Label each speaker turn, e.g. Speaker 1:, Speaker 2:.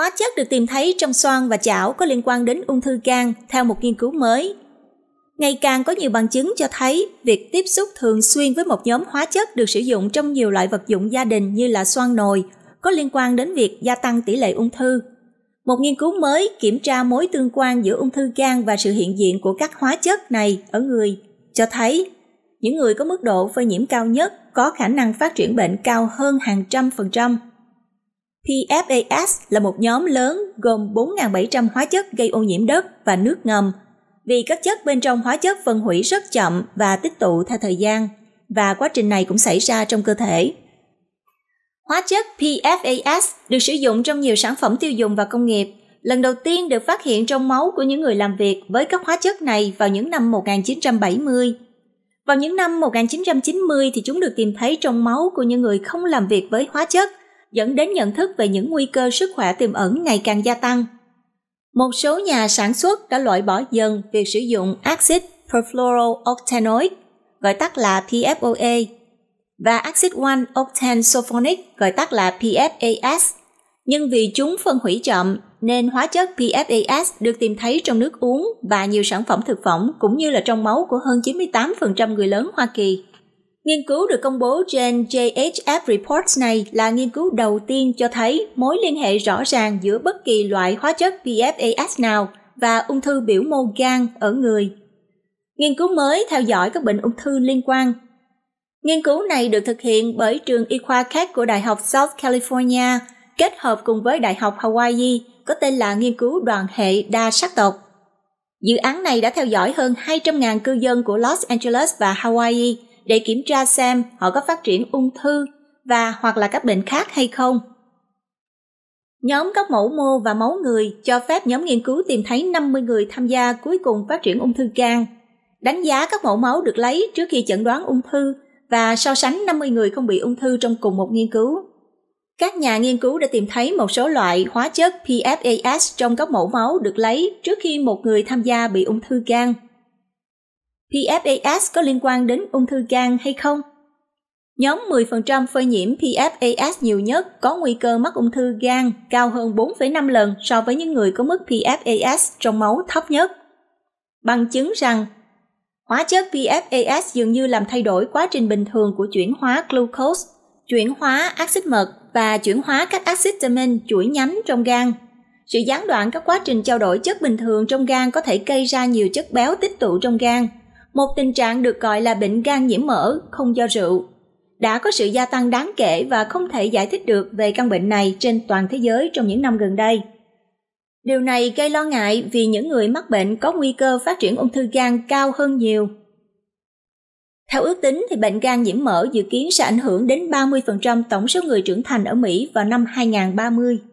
Speaker 1: Hóa chất được tìm thấy trong xoan và chảo có liên quan đến ung thư gan theo một nghiên cứu mới. Ngày càng có nhiều bằng chứng cho thấy việc tiếp xúc thường xuyên với một nhóm hóa chất được sử dụng trong nhiều loại vật dụng gia đình như là xoan nồi có liên quan đến việc gia tăng tỷ lệ ung thư. Một nghiên cứu mới kiểm tra mối tương quan giữa ung thư gan và sự hiện diện của các hóa chất này ở người cho thấy những người có mức độ phơi nhiễm cao nhất có khả năng phát triển bệnh cao hơn hàng trăm phần trăm PFAS là một nhóm lớn gồm 4.700 hóa chất gây ô nhiễm đất và nước ngầm. Vì các chất bên trong hóa chất phân hủy rất chậm và tích tụ theo thời gian, và quá trình này cũng xảy ra trong cơ thể. Hóa chất PFAS được sử dụng trong nhiều sản phẩm tiêu dùng và công nghiệp, lần đầu tiên được phát hiện trong máu của những người làm việc với các hóa chất này vào những năm 1970. Vào những năm 1990 thì chúng được tìm thấy trong máu của những người không làm việc với hóa chất dẫn đến nhận thức về những nguy cơ sức khỏe tiềm ẩn ngày càng gia tăng. Một số nhà sản xuất đã loại bỏ dần việc sử dụng axit perfluorooctanoic, gọi tắt là PFOA, và axit 1 octane sulfonic, gọi tắt là PFAS. Nhưng vì chúng phân hủy chậm nên hóa chất PFAS được tìm thấy trong nước uống và nhiều sản phẩm thực phẩm cũng như là trong máu của hơn 98% người lớn Hoa Kỳ. Nghiên cứu được công bố trên JHF Reports này là nghiên cứu đầu tiên cho thấy mối liên hệ rõ ràng giữa bất kỳ loại hóa chất PFAS nào và ung thư biểu mô gan ở người. Nghiên cứu mới theo dõi các bệnh ung thư liên quan. Nghiên cứu này được thực hiện bởi trường y khoa khác của Đại học South California kết hợp cùng với Đại học Hawaii có tên là Nghiên cứu đoàn hệ đa sắc tộc. Dự án này đã theo dõi hơn 200.000 cư dân của Los Angeles và Hawaii – để kiểm tra xem họ có phát triển ung thư và hoặc là các bệnh khác hay không. Nhóm các mẫu mô và máu người cho phép nhóm nghiên cứu tìm thấy 50 người tham gia cuối cùng phát triển ung thư gan. Đánh giá các mẫu máu được lấy trước khi chẩn đoán ung thư và so sánh 50 người không bị ung thư trong cùng một nghiên cứu. Các nhà nghiên cứu đã tìm thấy một số loại hóa chất PFAS trong các mẫu máu được lấy trước khi một người tham gia bị ung thư gan. PFAS có liên quan đến ung thư gan hay không? Nhóm 10% phơi nhiễm PFAS nhiều nhất có nguy cơ mắc ung thư gan cao hơn 4,5 lần so với những người có mức PFAS trong máu thấp nhất. Bằng chứng rằng, hóa chất PFAS dường như làm thay đổi quá trình bình thường của chuyển hóa glucose, chuyển hóa axit mật và chuyển hóa các axit amin chuỗi nhánh trong gan. Sự gián đoạn các quá trình trao đổi chất bình thường trong gan có thể gây ra nhiều chất béo tích tụ trong gan – một tình trạng được gọi là bệnh gan nhiễm mỡ không do rượu. Đã có sự gia tăng đáng kể và không thể giải thích được về căn bệnh này trên toàn thế giới trong những năm gần đây. Điều này gây lo ngại vì những người mắc bệnh có nguy cơ phát triển ung thư gan cao hơn nhiều. Theo ước tính thì bệnh gan nhiễm mỡ dự kiến sẽ ảnh hưởng đến 30% tổng số người trưởng thành ở Mỹ vào năm 2030.